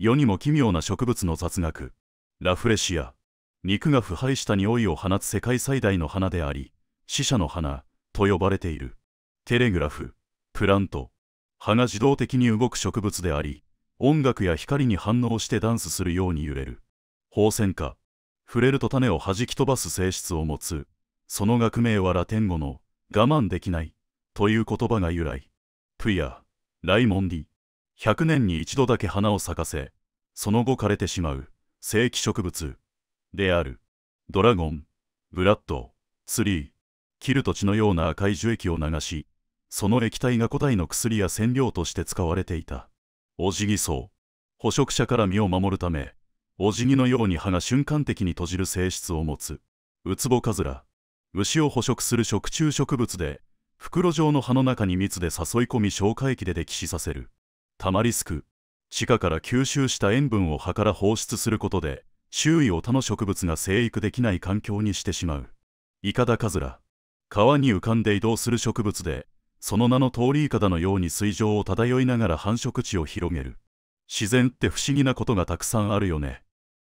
世にも奇妙な植物の雑学ラフレシア肉が腐敗した匂いを放つ世界最大の花であり死者の花と呼ばれているテレグラフプラント葉が自動的に動く植物であり音楽や光に反応してダンスするように揺れる放線化触れると種を弾き飛ばす性質を持つその学名はラテン語の我慢できないという言葉が由来プヤライモンディ100年に一度だけ花を咲かせその後枯れてしまう正規植物であるドラゴンブラッドツリーキルト血のような赤い樹液を流しその液体が個体の薬や染料として使われていたおじぎ草捕食者から身を守るためおジギのように葉が瞬間的に閉じる性質を持つウツボカズラ牛を捕食する食虫植物で袋状の葉の中に蜜で誘い込み消化液で溺死させるたまリスク地下から吸収した塩分を葉から放出することで周囲を他の植物が生育できない環境にしてしまうイカダカズラ川に浮かんで移動する植物でその名の通りイカダのように水上を漂いながら繁殖地を広げる自然って不思議なことがたくさんあるよね